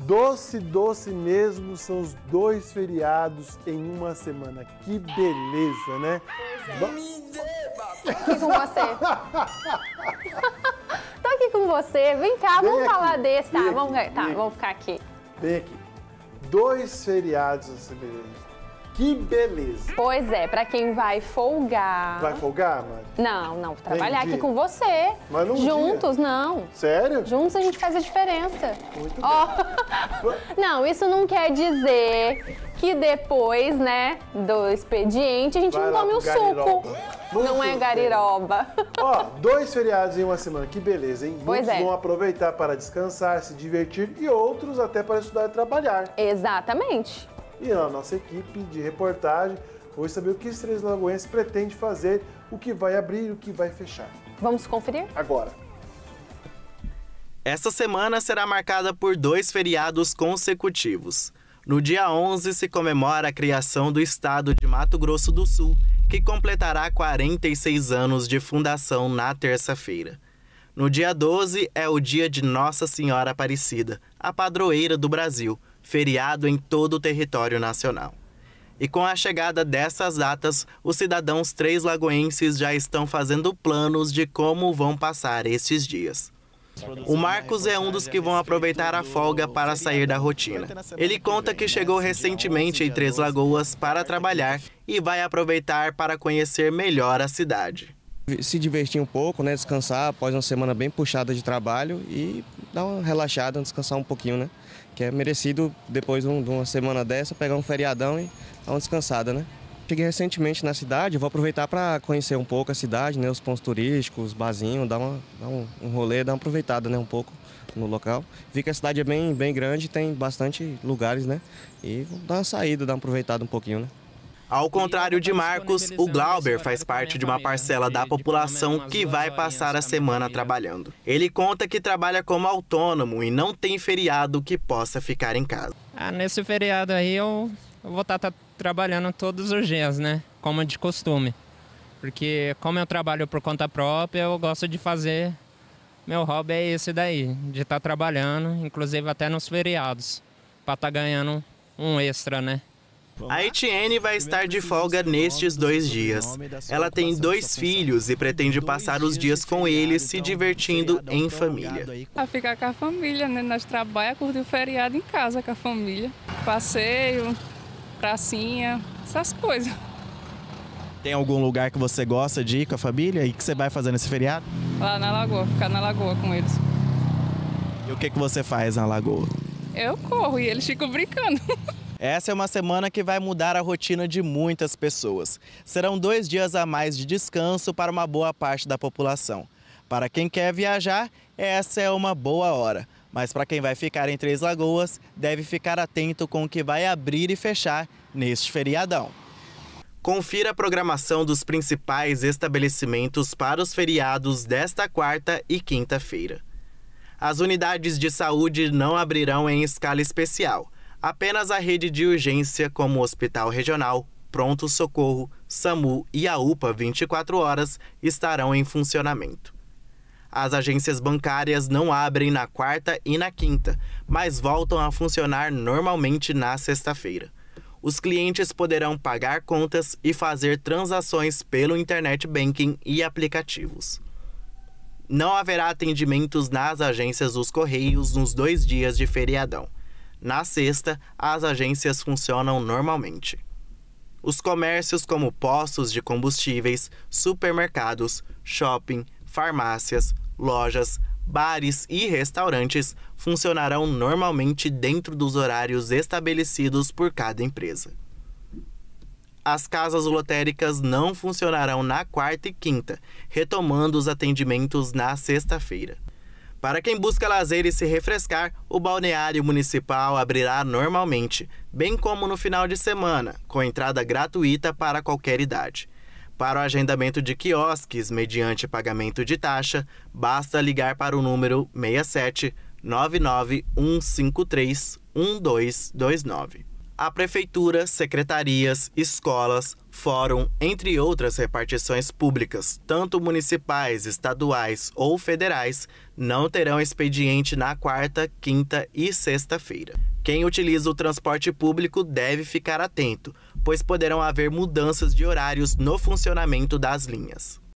Doce, doce mesmo são os dois feriados em uma semana. Que beleza, né? Pois é. Tô aqui com você. Tô aqui com você. Vem cá, Vem vamos aqui. falar desse, tá? Vem vamos, aqui. tá, vamos ficar aqui. Vem aqui. Dois feriados assim beleza. Que beleza. Pois é, pra quem vai folgar... Vai folgar, mano? Não, não. trabalhar Entendi. aqui com você. Mas não Juntos, dia. não. Sério? Juntos a gente faz a diferença. Muito oh. bem. não, isso não quer dizer que depois, né, do expediente, a gente vai não come o suco. Não, não é gariroba. Ó, dois feriados em uma semana, que beleza, hein? Pois Muitos é. vão aproveitar para descansar, se divertir e outros até para estudar e trabalhar. Exatamente e a nossa equipe de reportagem foi saber o que os Três Lagoenses pretende fazer, o que vai abrir e o que vai fechar. Vamos conferir? Agora. Essa semana será marcada por dois feriados consecutivos. No dia 11 se comemora a criação do estado de Mato Grosso do Sul, que completará 46 anos de fundação na terça-feira. No dia 12 é o dia de Nossa Senhora Aparecida, a padroeira do Brasil, feriado em todo o território nacional. E com a chegada dessas datas, os cidadãos três lagoenses já estão fazendo planos de como vão passar estes dias. O Marcos é um dos que vão aproveitar a folga para sair da rotina. Ele conta que chegou recentemente em Três Lagoas para trabalhar e vai aproveitar para conhecer melhor a cidade. Se divertir um pouco, né? descansar após uma semana bem puxada de trabalho e dar uma relaxada, descansar um pouquinho, né? que é merecido depois de uma semana dessa pegar um feriadão e dar uma descansada, né? Cheguei recentemente na cidade, vou aproveitar para conhecer um pouco a cidade, né, os pontos turísticos, barzinho, dar, uma, dar um, um rolê, dar uma aproveitada né, um pouco no local. Vi que a cidade é bem, bem grande, tem bastante lugares, né? E vou dar uma saída, dar uma aproveitada um pouquinho, né? Ao contrário de Marcos, o Glauber faz parte de uma parcela né? da população que vai passar a semana trabalhando. Ele conta que trabalha como autônomo e não tem feriado que possa ficar em casa. Ah, nesse feriado aí eu, vou estar tá, tá trabalhando todos os dias, né? Como de costume. Porque como eu trabalho por conta própria, eu gosto de fazer... Meu hobby é esse daí, de estar tá trabalhando, inclusive até nos feriados, para estar tá ganhando um extra, né? A Etienne vai estar de folga nestes dois dias. Ela tem dois filhos e pretende passar os dias com eles então, se divertindo em família. A ficar com a família, né? Nós trabalhamos, curtir o feriado em casa com a família. Passeio, pracinha, essas coisas. Tem algum lugar que você gosta de ir com a família e que você vai fazer nesse feriado? Lá na lagoa, ficar na lagoa com eles. E o que, que você faz na lagoa? Eu corro e eles ficam brincando. Essa é uma semana que vai mudar a rotina de muitas pessoas. Serão dois dias a mais de descanso para uma boa parte da população. Para quem quer viajar, essa é uma boa hora. Mas para quem vai ficar em Três Lagoas, deve ficar atento com o que vai abrir e fechar neste feriadão. Confira a programação dos principais estabelecimentos para os feriados desta quarta e quinta-feira. As unidades de saúde não abrirão em escala especial. Apenas a rede de urgência, como o Hospital Regional, Pronto Socorro, SAMU e a UPA 24 horas, estarão em funcionamento. As agências bancárias não abrem na quarta e na quinta, mas voltam a funcionar normalmente na sexta-feira. Os clientes poderão pagar contas e fazer transações pelo internet banking e aplicativos. Não haverá atendimentos nas agências dos Correios nos dois dias de feriadão. Na sexta, as agências funcionam normalmente. Os comércios, como postos de combustíveis, supermercados, shopping, farmácias, lojas, bares e restaurantes, funcionarão normalmente dentro dos horários estabelecidos por cada empresa. As casas lotéricas não funcionarão na quarta e quinta, retomando os atendimentos na sexta-feira. Para quem busca lazer e se refrescar, o balneário municipal abrirá normalmente, bem como no final de semana, com entrada gratuita para qualquer idade. Para o agendamento de quiosques mediante pagamento de taxa, basta ligar para o número 67 1229 a prefeitura, secretarias, escolas, fórum, entre outras repartições públicas, tanto municipais, estaduais ou federais, não terão expediente na quarta, quinta e sexta-feira. Quem utiliza o transporte público deve ficar atento, pois poderão haver mudanças de horários no funcionamento das linhas.